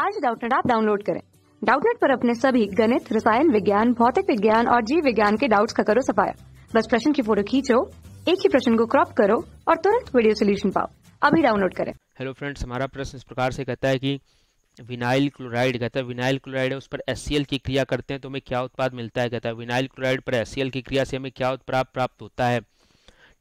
आज डाउटनेट आप डाउनलोड करें डाउटनेट पर अपने सभी गणित रसायन विज्ञान भौतिक विज्ञान और जीव विज्ञान के डाउट्स का करो सफाया बस प्रश्न की फोटो खींचो एक ही प्रश्न को क्रॉप करो और तुरंत वीडियो सोल्यूशन पाओ अभी डाउनलोड करें हेलो फ्रेंड्स हमारा प्रश्न इस प्रकार से कहता है कि विनाइल क्लोराइड कहता है विनाइल क्लोराइड है उस पर एस की क्रिया करते हैं तो हमें क्या उत्पाद मिलता है कहता है विनाइल क्लोराइड पर एस की क्रिया से हमें क्या उत्पाद प्राप्त होता है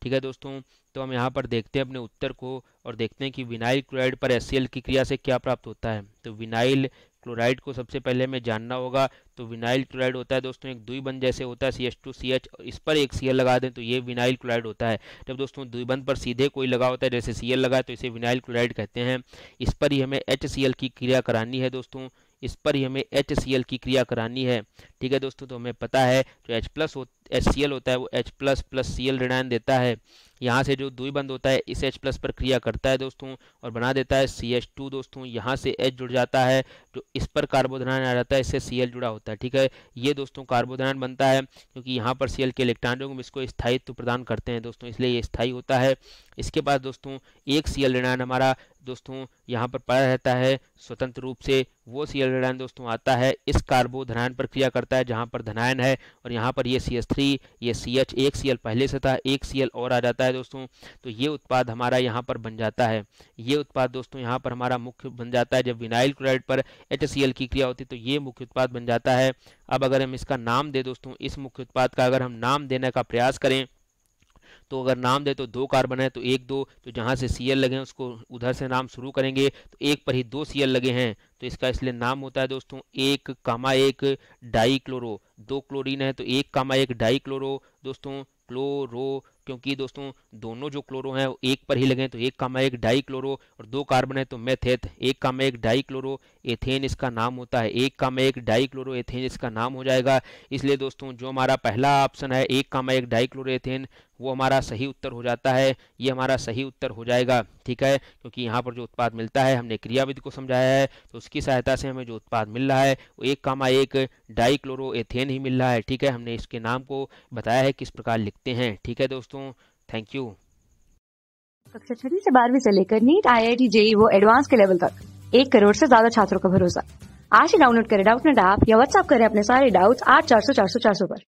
ठीक है दोस्तों तो हम यहाँ पर देखते हैं अपने उत्तर को और देखते हैं कि विनाइल क्लोराइड पर एस की क्रिया से क्या प्राप्त होता है तो विनाइल क्लोराइड को सबसे पहले हमें जानना होगा तो विनाइल क्लोराइड होता है दोस्तों एक बंद जैसे होता है C H two C H इस पर एक सी एल लगा दें तो ये विनाइल क्लोराइड होता है जब दोस्तों बंद पर सीधे कोई लगा होता है जैसे सी एल लगा है तो इसे विनाइल क्लोराइड कहते हैं इस पर ही हमें एच सी एल की क्रिया करानी है दोस्तों इस पर ही हमें एच सी एल की क्रिया करानी है ठीक है दोस्तों तो हमें पता है जो एच प्लस हो एच सी एल होता है वो H plus plus C L ऋणायन देता है यहाँ से जो दुई बंद होता है इस एच प्लस पर क्रिया करता है दोस्तों और बना देता है सी एच टू दोस्तों यहाँ से एच जुड़ जाता है जो इस पर कार्बोधनायन आ जाता है इससे सी एल जुड़ा होता है ठीक है ये दोस्तों कार्बोधनायन बनता है क्योंकि यहाँ पर सी एल के इलेक्ट्रॉन जो इसको स्थायित्व प्रदान करते हैं दोस्तों इसलिए ये स्थायी होता है इसके बाद दोस्तों एक सी एल ऋणायन हमारा दोस्तों यहाँ पर पड़ा रहता है स्वतंत्र रूप से वो सी एल ऋणायन दोस्तों आता है इस कार्बोधनायन पर क्रिया करता है जहाँ पर धनायन है और यहाँ पर ये सी एस थ्री ये सी एच एक सी एल पहले से था एक सी एल और आ जाता है दोस्तों तो ये उत्पाद हमारा यहाँ पर बन जाता है ये उत्पाद दोस्तों यहाँ पर हमारा मुख्य बन जाता है जब विनाइल क्लोराइड पर एच सी एल की क्रिया होती तो ये मुख्य उत्पाद बन जाता है अब अगर हम इसका नाम दे दोस्तों इस मुख्य उत्पाद का अगर हम नाम देने का प्रयास करें तो अगर नाम दे तो दो कार्बन है तो एक दो तो जहां से सीएल लगे हैं उसको उधर से नाम शुरू करेंगे तो एक पर ही दो सीएल लगे हैं तो इसका इसलिए नाम होता है दोस्तों एक कामा एक क्लोरो दो क्लोरीन है तो एक कामा एक क्लोरो दोस्तों क्लोरो क्योंकि दोस्तों दोनों जो क्लोरो हैं एक पर ही लगे तो एक कामा एक डाई क्लोरो और दो कार्बन है तो मेथेथ एक कामा एक डाई क्लोरो एथेन इसका नाम होता है एक कामा एक डाई क्लोरो एथेन इसका नाम हो जाएगा इसलिए दोस्तों जो हमारा पहला ऑप्शन है एक कामा एक डाई क्लोरो एथेन वो हमारा सही उत्तर हो जाता है ये हमारा सही उत्तर हो जाएगा ठीक है क्योंकि यहाँ पर जो उत्पाद मिलता है हमने क्रियाविद को समझाया है तो उसकी सहायता से हमें जो उत्पाद मिल रहा है वो एक कामा एक डाईक्लोरोन एथेन ही मिल रहा है ठीक है हमने इसके नाम को बताया है किस प्रकार लिखते हैं ठीक है दोस्तों थैंक यू कक्षा छठी से बारहवीं से लेकर NEET I I T JEE वो एडवांस के लेवल तक एक करोड़ से ज्यादा छात्रों का भरोसा आज ही डाउनलोड करें डाउट नेट ऐप या व्हाट्सअप करें अपने सारे डाउट्स आठ चार सौ चार सौ चार सौ पर